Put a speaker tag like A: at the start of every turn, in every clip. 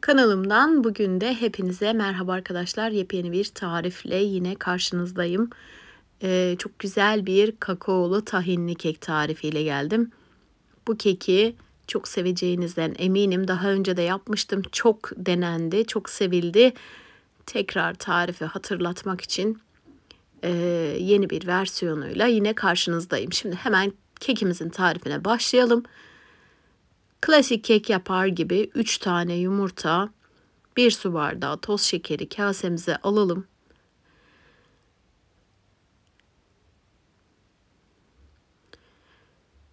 A: Kanalımdan bugün de hepinize merhaba arkadaşlar. Yepyeni bir tarifle yine karşınızdayım. Ee, çok güzel bir kakaolu tahinli kek tarifiyle geldim. Bu keki çok seveceğinizden eminim. Daha önce de yapmıştım. Çok denendi, çok sevildi. Tekrar tarifi hatırlatmak için e, yeni bir versiyonuyla yine karşınızdayım. Şimdi hemen kekimizin tarifine başlayalım. Başlayalım. Klasik kek yapar gibi 3 tane yumurta, 1 su bardağı toz şekeri kasemize alalım.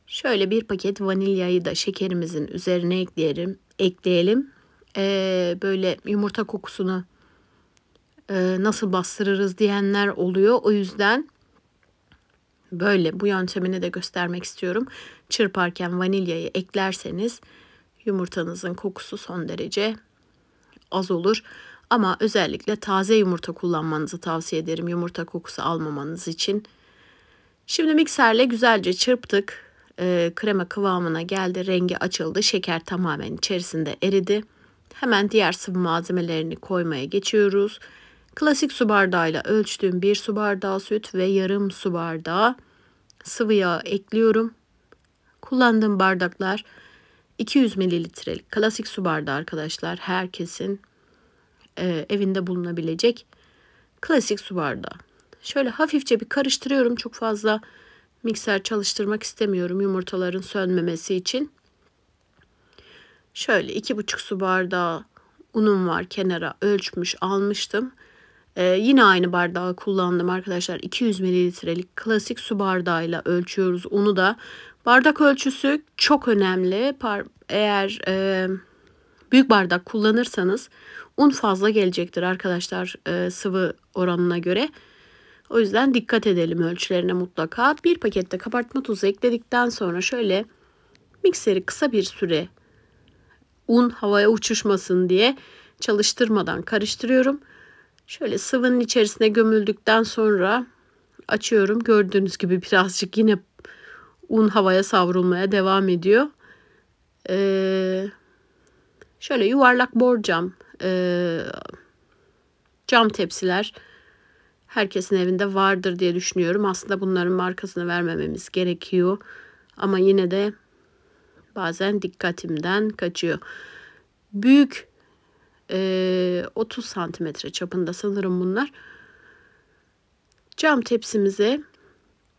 A: Şöyle bir paket vanilyayı da şekerimizin üzerine ekleyelim. ekleyelim. Ee, böyle yumurta kokusunu e, nasıl bastırırız diyenler oluyor. O yüzden böyle bu yöntemini de göstermek istiyorum çırparken vanilyayı eklerseniz yumurtanızın kokusu son derece az olur. Ama özellikle taze yumurta kullanmanızı tavsiye ederim yumurta kokusu almamanız için. Şimdi mikserle güzelce çırptık. Ee, krema kıvamına geldi, rengi açıldı, şeker tamamen içerisinde eridi. Hemen diğer sıvı malzemelerini koymaya geçiyoruz. Klasik su bardağıyla ölçtüğüm bir su bardağı süt ve yarım su bardağı sıvı yağ ekliyorum. Kullandığım bardaklar 200 mililitrelik klasik su bardağı arkadaşlar. Herkesin e, evinde bulunabilecek klasik su bardağı. Şöyle hafifçe bir karıştırıyorum. Çok fazla mikser çalıştırmak istemiyorum yumurtaların sönmemesi için. Şöyle iki buçuk su bardağı unum var kenara ölçmüş almıştım. Ee, yine aynı bardağı kullandım arkadaşlar. 200 mililitrelik klasik su bardağıyla ölçüyoruz unu da. Bardak ölçüsü çok önemli. eğer e, büyük bardak kullanırsanız un fazla gelecektir arkadaşlar e, sıvı oranına göre. O yüzden dikkat edelim ölçülerine mutlaka. Bir pakette kabartma tuzu ekledikten sonra şöyle mikseri kısa bir süre un havaya uçuşmasın diye çalıştırmadan karıştırıyorum. Şöyle sıvının içerisine gömüldükten sonra açıyorum. Gördüğünüz gibi birazcık yine Un havaya savrulmaya devam ediyor. Ee, şöyle yuvarlak borcam, e, ee, cam tepsiler herkesin evinde vardır diye düşünüyorum. Aslında bunların markasını vermememiz gerekiyor. Ama yine de bazen dikkatimden kaçıyor. Büyük e, ee, 30 santimetre çapında sanırım bunlar. Cam tepsimize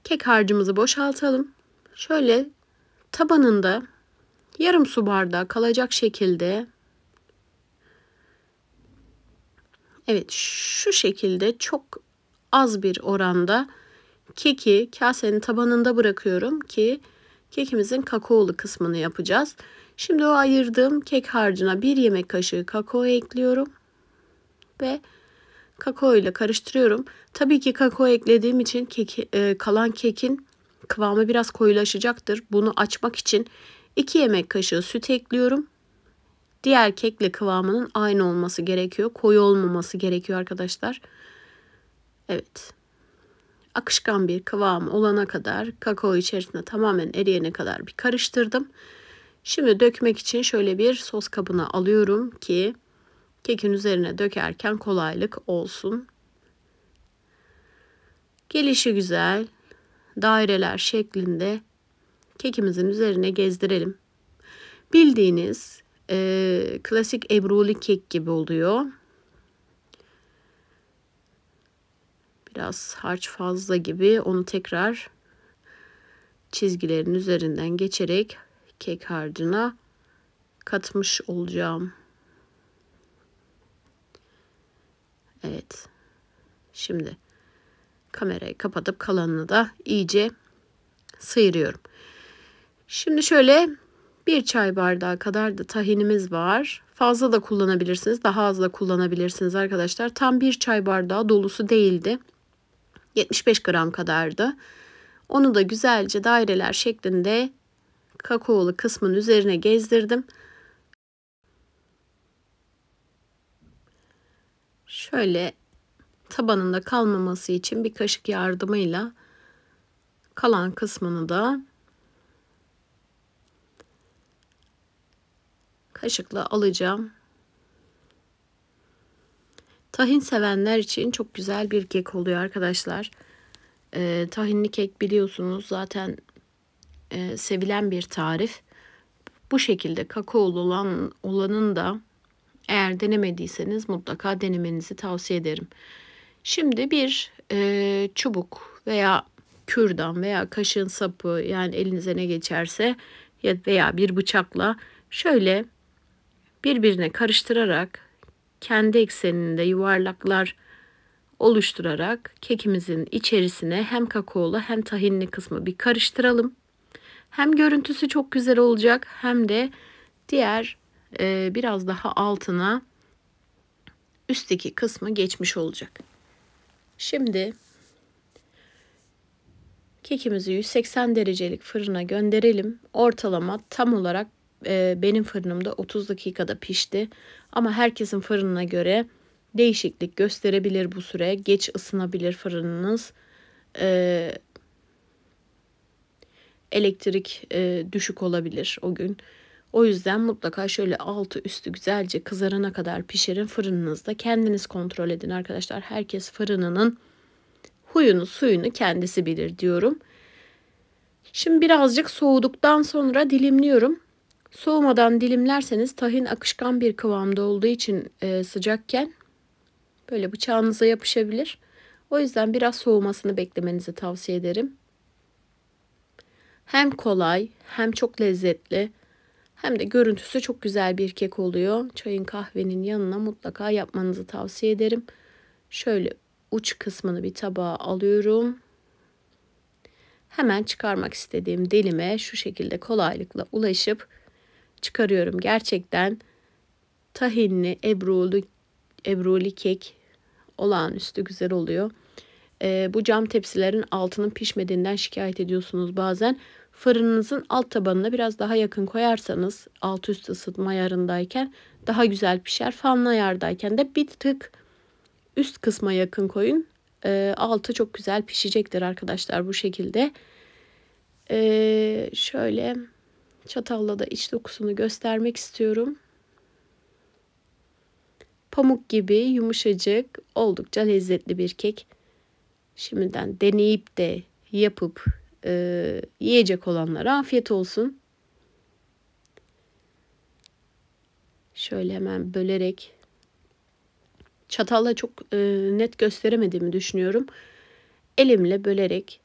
A: kek harcımızı boşaltalım şöyle tabanında yarım su bardağı kalacak şekilde Evet şu şekilde çok az bir oranda keki kasenin tabanında bırakıyorum ki kekimizin kakaolu kısmını yapacağız. Şimdi o ayırdığım kek harcına bir yemek kaşığı kakao ekliyorum ve kakao ile karıştırıyorum. Tabii ki kakao eklediğim için keki, e, kalan kekin kıvamı biraz koyulaşacaktır. Bunu açmak için 2 yemek kaşığı süt ekliyorum. Diğer kekle kıvamının aynı olması gerekiyor. Koyu olmaması gerekiyor arkadaşlar. Evet. Akışkan bir kıvam olana kadar kakao içerisinde tamamen eriyene kadar bir karıştırdım. Şimdi dökmek için şöyle bir sos kabına alıyorum ki kekin üzerine dökerken kolaylık olsun. Gelişi güzel daireler şeklinde kekimizin üzerine gezdirelim. Bildiğiniz e, klasik ebruli kek gibi oluyor. Biraz harç fazla gibi onu tekrar çizgilerin üzerinden geçerek kek harcına katmış olacağım. Evet. Şimdi Kamerayı kapatıp kalanını da iyice sıyırıyorum. Şimdi şöyle bir çay bardağı kadar da tahinimiz var. Fazla da kullanabilirsiniz. Daha az da kullanabilirsiniz arkadaşlar. Tam bir çay bardağı dolusu değildi. 75 gram kadardı. Onu da güzelce daireler şeklinde kakaolu kısmın üzerine gezdirdim. Şöyle tabanında kalmaması için bir kaşık yardımıyla kalan kısmını da kaşıkla alacağım. Tahin sevenler için çok güzel bir kek oluyor arkadaşlar. Ee, tahinli kek biliyorsunuz zaten e, sevilen bir tarif. Bu şekilde kakaolu olan olanın da eğer denemediyseniz mutlaka denemenizi tavsiye ederim. Şimdi bir e, çubuk veya kürdan veya kaşığın sapı yani elinize ne geçerse ya veya bir bıçakla şöyle birbirine karıştırarak kendi ekseninde yuvarlaklar oluşturarak kekimizin içerisine hem kakaolu hem tahinli kısmı bir karıştıralım. Hem görüntüsü çok güzel olacak hem de diğer e, biraz daha altına üstteki kısmı geçmiş olacak. Şimdi kekimizi 180 derecelik fırına gönderelim. Ortalama tam olarak e, benim fırınımda 30 dakikada pişti. Ama herkesin fırınına göre değişiklik gösterebilir bu süre. Geç ısınabilir fırınınız. E, elektrik e, düşük olabilir o gün. O yüzden mutlaka şöyle altı üstü güzelce kızarana kadar pişirin fırınınızda. Kendiniz kontrol edin arkadaşlar. Herkes fırınının huyunu suyunu kendisi bilir diyorum. Şimdi birazcık soğuduktan sonra dilimliyorum. Soğumadan dilimlerseniz tahin akışkan bir kıvamda olduğu için e, sıcakken böyle bıçağınıza yapışabilir. O yüzden biraz soğumasını beklemenizi tavsiye ederim. Hem kolay hem çok lezzetli hem de görüntüsü çok güzel bir kek oluyor. Çayın kahvenin yanına mutlaka yapmanızı tavsiye ederim. Şöyle uç kısmını bir tabağa alıyorum. Hemen çıkarmak istediğim dilime şu şekilde kolaylıkla ulaşıp çıkarıyorum. Gerçekten tahinli, ebrulu, ebruli kek olağanüstü güzel oluyor. E, bu cam tepsilerin altının pişmediğinden şikayet ediyorsunuz bazen. Fırınınızın alt tabanına biraz daha yakın koyarsanız alt üst ısıtma ayarındayken daha güzel pişer. Fanlı ayardayken de bir tık üst kısma yakın koyun. E, altı çok güzel pişecektir arkadaşlar bu şekilde. E, şöyle çatalla da iç dokusunu göstermek istiyorum. Pamuk gibi yumuşacık oldukça lezzetli bir kek. Şimdiden deneyip de yapıp ee, yiyecek olanlara afiyet olsun. Şöyle hemen bölerek çatalla çok e, net gösteremediğimi düşünüyorum. Elimle bölerek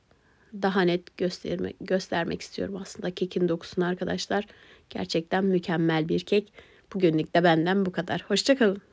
A: daha net göstermek, göstermek istiyorum aslında kekin dokusunu arkadaşlar. Gerçekten mükemmel bir kek. Bugünlük de benden bu kadar. Hoşçakalın.